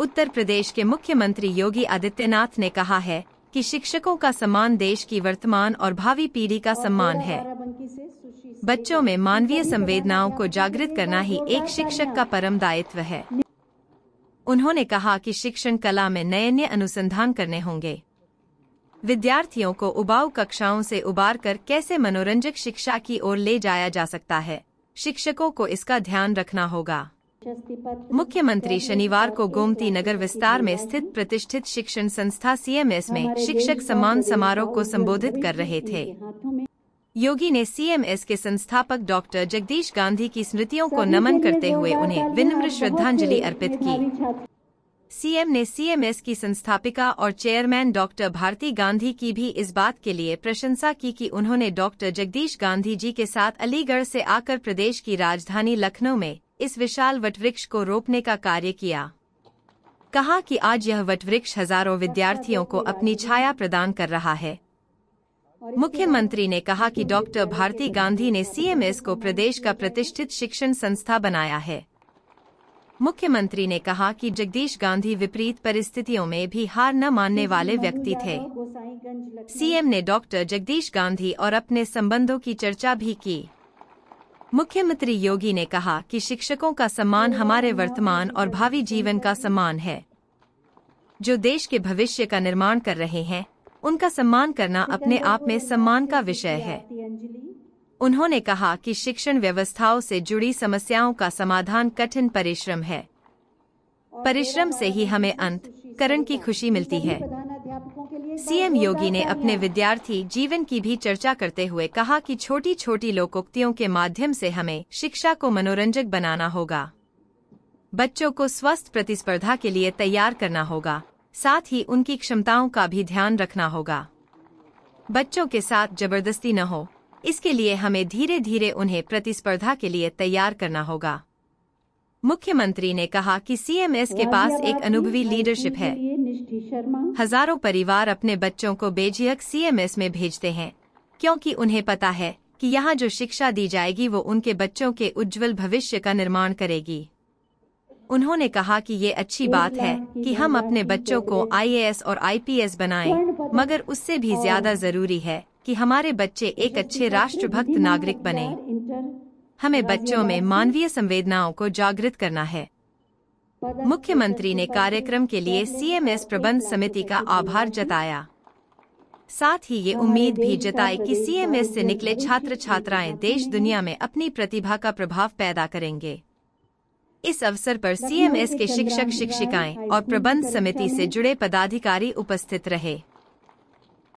उत्तर प्रदेश के मुख्यमंत्री योगी आदित्यनाथ ने कहा है कि शिक्षकों का सम्मान देश की वर्तमान और भावी पीढ़ी का सम्मान है बच्चों में मानवीय संवेदनाओं को जागृत करना ही एक शिक्षक का परम दायित्व है उन्होंने कहा कि शिक्षण कला में नए नए अनुसंधान करने होंगे विद्यार्थियों को उबाऊ कक्षाओं से उबार कर कैसे मनोरंजक शिक्षा की ओर ले जाया जा सकता है शिक्षकों को इसका ध्यान रखना होगा मुख्यमंत्री शनिवार को गोमती नगर विस्तार में स्थित प्रतिष्ठित शिक्षण संस्था सीएमएस में शिक्षक सम्मान समारोह को संबोधित कर रहे थे योगी ने सीएमएस के संस्थापक डॉक्टर जगदीश गांधी की स्मृतियों को नमन करते हुए उन्हें विनम्र श्रद्धांजलि अर्पित की सीएम ने सीएमएस की संस्थापिका और चेयरमैन डॉक्टर भारती गांधी की भी इस बात के लिए प्रशंसा की कि उन्होंने डॉक्टर जगदीश गांधी जी के साथ अलीगढ़ से आकर प्रदेश की राजधानी लखनऊ में इस विशाल वटवृक्ष को रोपने का कार्य किया कहा कि आज यह वटवृक्ष हजारों विद्यार्थियों को अपनी छाया प्रदान कर रहा है मुख्यमंत्री ने कहा कि डॉक्टर भारती गांधी ने सीएमएस को प्रदेश का प्रतिष्ठित शिक्षण संस्था बनाया है मुख्यमंत्री ने कहा कि जगदीश गांधी विपरीत परिस्थितियों में भी हार न मानने वाले व्यक्ति थे सीएम ने डॉक्टर जगदीश गांधी और अपने संबंधों की चर्चा भी की मुख्यमंत्री योगी ने कहा कि शिक्षकों का सम्मान हमारे वर्तमान और भावी जीवन का सम्मान है जो देश के भविष्य का निर्माण कर रहे हैं उनका सम्मान करना अपने आप में सम्मान का विषय है उन्होंने कहा कि शिक्षण व्यवस्थाओं से जुड़ी समस्याओं का समाधान कठिन परिश्रम है परिश्रम से ही हमें अंत करण की खुशी मिलती है सीएम योगी ने अपने विद्यार्थी जीवन की भी चर्चा करते हुए कहा कि छोटी छोटी लोकोक्तियों के माध्यम से हमें शिक्षा को मनोरंजक बनाना होगा बच्चों को स्वस्थ प्रतिस्पर्धा के लिए तैयार करना होगा साथ ही उनकी क्षमताओं का भी ध्यान रखना होगा बच्चों के साथ जबरदस्ती न हो इसके लिए हमें धीरे धीरे उन्हें प्रतिस्पर्धा के लिए तैयार करना होगा मुख्यमंत्री ने कहा कि सीएमएस के पास एक अनुभवी लीडरशिप है हजारों परिवार अपने बच्चों को बेझिझक सीएमएस में भेजते हैं क्योंकि उन्हें पता है कि यहाँ जो शिक्षा दी जाएगी वो उनके बच्चों के उज्जवल भविष्य का निर्माण करेगी उन्होंने कहा कि ये अच्छी बात है कि हम अपने बच्चों को आईएएस और आईपीएस बनाएं, मगर उससे भी ज्यादा जरूरी है कि हमारे बच्चे एक अच्छे राष्ट्रभक्त नागरिक बने हमें बच्चों में मानवीय संवेदनाओं को जागृत करना है मुख्यमंत्री ने कार्यक्रम के लिए सीएमएस प्रबंध समिति का आभार जताया साथ ही ये उम्मीद भी जताई कि सीएमएस से निकले छात्र छात्राएं देश दुनिया में अपनी प्रतिभा का प्रभाव पैदा करेंगे इस अवसर पर सीएमएस के शिक्षक शिक्षिकाएं और प्रबंध समिति से जुड़े पदाधिकारी उपस्थित रहे